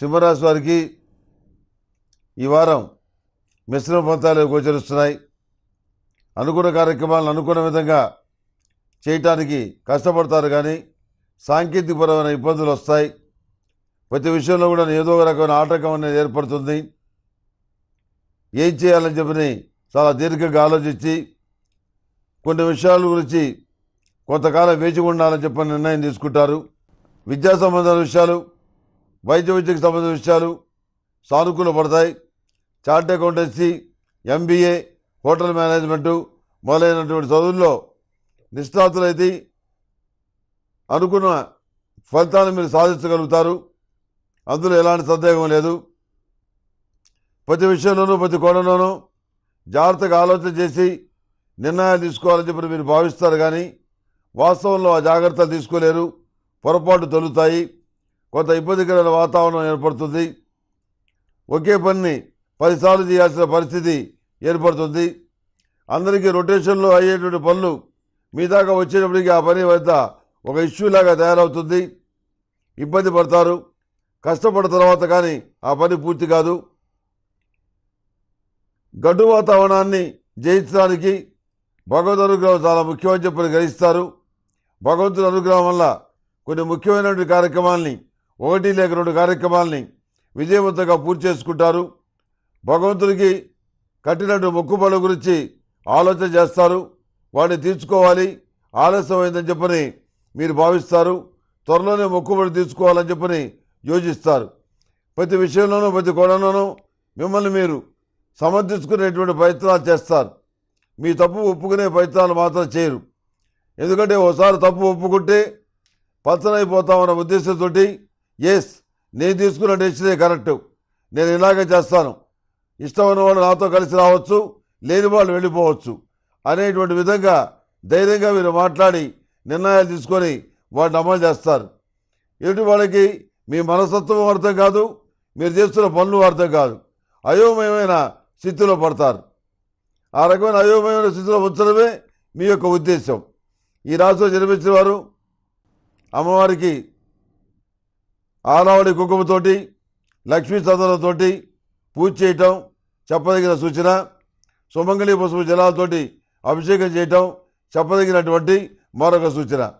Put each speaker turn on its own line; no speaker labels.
సింహరాశి వారికి ఈ వారం మిశ్రమ ఫలితాలు గోచరిస్తున్నాయి అనుకున్న కార్యక్రమాలను అనుకున్న విధంగా చేయటానికి కష్టపడతారు కానీ సాంకేతికపరమైన ఇబ్బందులు వస్తాయి ప్రతి విషయంలో కూడా ఏదో ఒక రకమైన ఆటంకం అనేది ఏర్పడుతుంది ఏం చేయాలని చెప్పని చాలా దీర్ఘంగా ఆలోచించి కొన్ని విషయాల గురించి కొంతకాలం వేచి ఉండాలని చెప్పని నిర్ణయం తీసుకుంటారు విద్యా సంబంధమైన విషయాలు వైద్య విద్యకు సంబంధించిన విషయాలు సానుకూల పడతాయి chart accountancy MBA hotel management మొదలైనటువంటి చదువుల్లో నిష్ణాతులైతే అనుకున్న ఫలితాన్ని మీరు సాధించగలుగుతారు అందులో ఎలాంటి సందేహం లేదు ప్రతి విషయంలోనూ ప్రతి కోణంలోనూ జాగ్రత్తగా ఆలోచన చేసి నిర్ణయాలు తీసుకోవాలని చెప్పి మీరు భావిస్తారు కానీ వాస్తవంలో ఆ జాగ్రత్తలు తీసుకోలేరు పొరపాటు తొలుతాయి కొంత ఇబ్బందికరమైన వాతావరణం ఏర్పడుతుంది ఒకే పని పదిసార్లు చేయాల్సిన పరిస్థితి ఏర్పడుతుంది అందరికీ రొటేషన్లో అయ్యేటువంటి పనులు మీ దాకా వచ్చేటప్పటికి ఆ పని వద్ద ఒక ఇష్యూలాగా తయారవుతుంది ఇబ్బంది పడతారు కష్టపడిన తర్వాత కానీ ఆ పని పూర్తి కాదు గడ్డు వాతావరణాన్ని జయించడానికి భగవంతు అనుగ్రహం చాలా ముఖ్యమని చెప్పని గ్రహిస్తారు భగవంతుని అనుగ్రహం వల్ల కొన్ని ముఖ్యమైనటువంటి కార్యక్రమాల్ని ఒకటి లేక రెండు కార్యక్రమాలని విజయవంతంగా పూర్తి చేసుకుంటారు భగవంతుడికి కట్టినట్టు మొక్కుబడుల గురించి ఆలోచన చేస్తారు వాడిని తీర్చుకోవాలి ఆలస్యమైందని చెప్పని మీరు భావిస్తారు త్వరలోనే మొక్కుబడి తీర్చుకోవాలని చెప్పని యోచిస్తారు ప్రతి విషయంలోనూ ప్రతి కోణంలోనూ మిమ్మల్ని మీరు సమర్థించుకునేటువంటి ప్రయత్నాలు చేస్తారు మీ తప్పు ఒప్పుకునే ప్రయత్నాలు మాత్రం చేయరు ఎందుకంటే ఓసారి తప్పు ఒప్పుకుంటే పచ్చనైపోతామన్న ఉద్దేశంతో ఎస్ నేను తీసుకున్న డెసిషనే కరెక్ట్ నేను ఇలాగే చేస్తాను ఇష్టమైన వాళ్ళు నాతో కలిసి రావచ్చు లేని వాళ్ళు వెళ్ళిపోవచ్చు అనేటువంటి విధంగా ధైర్యంగా వీరు మాట్లాడి నిర్ణయాలు తీసుకొని వాటిని అమలు చేస్తారు ఎదుటి వాళ్ళకి మీ మనస్తత్వం అర్థం కాదు మీరు చేస్తున్న పనులు అర్థం కాదు అయోమయమైన స్థితిలో పడతారు ఆ రకమైన అయోమయమైన స్థితిలో ఉంచడమే మీ యొక్క ఉద్దేశం ఈ రాశిలో జన్మించిన వారు అమ్మవారికి ఆనావళి కుంకుమతోటి లక్ష్మీ చందనతోటి పూజ చేయటం చెప్పదగిన సూచన సుమంగళి పసుపు జలాలతోటి అభిషేకం చేయటం చెప్పదగినటువంటి మరొక సూచన